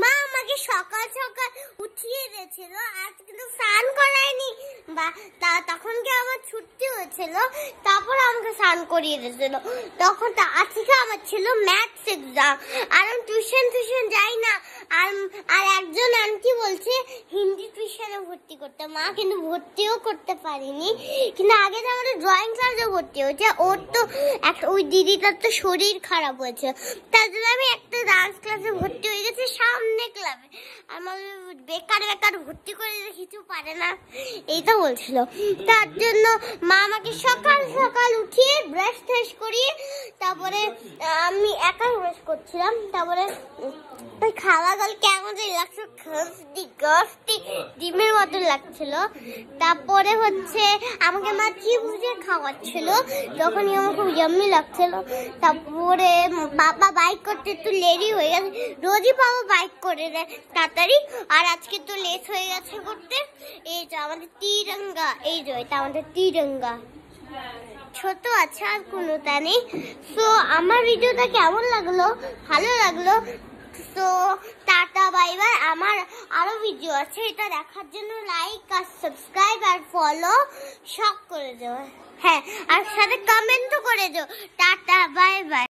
মা আমাকে সকাল সকাল উঠিয়ে দিয়েছিল আজকে তো স্নান করায়নি তা তখন কি আমার ছুটি হয়েছিল তারপর আমাকে স্নান করিয়ে দিয়েছিল তখন তা আজকে আমার ছিল ম্যাথস এক্সাম আর আমি টিউশন টিউশন যাই না আর একজন আন্টি বলছে হিন্দি টিউশনে ভর্তি করতে মা কিন্তু ভর্তিও করতে পারিনি কিন্তু আগে তো আমাদের ড্রয়িং ক্লাসে ভর্তি হয়েছে ওর তো একটা ওই দিদিটার তো শরীর খারাপ হয়েছে তার জন্য আমি একটা ডান্স ক্লাসে ভর্তি হয়ে গেছি সামনে ক্লাবে আমার বেকার বেকার ভর্তি করে কিছু পারে না এইটা বলছিল তার জন্য মা আমাকে সকাল সকাল উঠিয়ে ব্রাশ ট্রাশ করিয়ে তারপরে আমি একাই ব্রাশ করছিলাম তারপরে খাওয়া গেল কেমন যে লাগছে খাস দি গাছ ডিমের মতো লাগছিল তারপরে হচ্ছে আমাকে মা বুঝে খাওয়াচ্ছিল তখনই আমার খুব জমি লাগছিল তারপরে বাবা বাইক করতে একটু লেরি হয়ে গেছে রোজই বাবা বাইক করে দেয় তাড়াতাড়ি আর আজকে তো লেট হয়ে গেছে করতে এই যে আমাদের তিরঙ্গা এই যে এটা আমাদের তিরঙ্গা ছোট আছে আর কোনোটা নেই সো আমার ভিডিওটা কেমন লাগলো ভালো লাগলো তো টাটা বাই বাই আমার আরো ভিডিও আছে এটা দেখার জন্য লাইক আর সাবস্ক্রাইব আর ফলো সব করে দেবো হ্যাঁ আর সাথে কমেন্টও করে দেবো টাটা বাই বাই